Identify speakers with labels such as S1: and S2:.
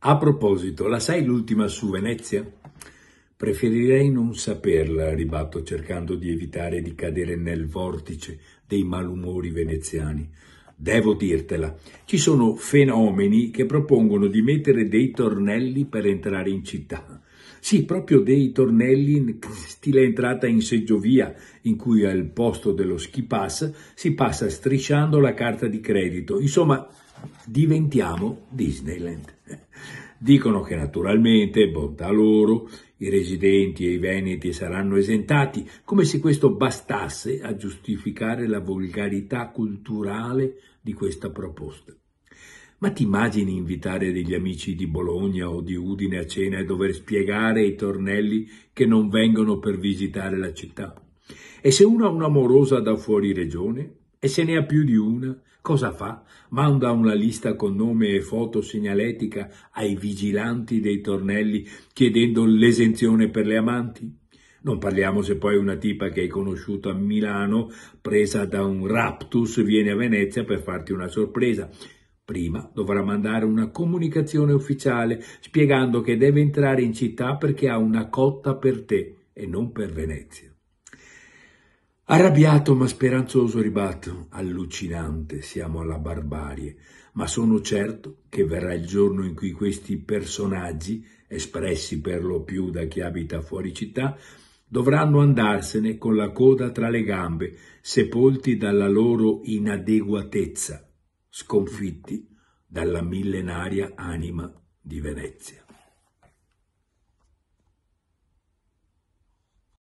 S1: A proposito, la sai l'ultima su Venezia? Preferirei non saperla, ribatto cercando di evitare di cadere nel vortice dei malumori veneziani. Devo dirtela, ci sono fenomeni che propongono di mettere dei tornelli per entrare in città. Sì, proprio dei tornelli stile entrata in seggiovia, in cui al posto dello ski pass si passa strisciando la carta di credito. Insomma, diventiamo Disneyland. Dicono che naturalmente, bontà loro, i residenti e i veneti saranno esentati, come se questo bastasse a giustificare la volgarità culturale di questa proposta. Ma ti immagini invitare degli amici di Bologna o di Udine a cena e dover spiegare ai tornelli che non vengono per visitare la città? E se uno ha un'amorosa da fuori regione? E se ne ha più di una? Cosa fa? Manda una lista con nome e foto segnaletica ai vigilanti dei tornelli chiedendo l'esenzione per le amanti? Non parliamo se poi una tipa che hai conosciuto a Milano, presa da un raptus, viene a Venezia per farti una sorpresa. Prima dovrà mandare una comunicazione ufficiale spiegando che deve entrare in città perché ha una cotta per te e non per Venezia. Arrabbiato ma speranzoso ribatto, allucinante siamo alla barbarie, ma sono certo che verrà il giorno in cui questi personaggi, espressi per lo più da chi abita fuori città, dovranno andarsene con la coda tra le gambe, sepolti dalla loro inadeguatezza sconfitti dalla millenaria anima di Venezia.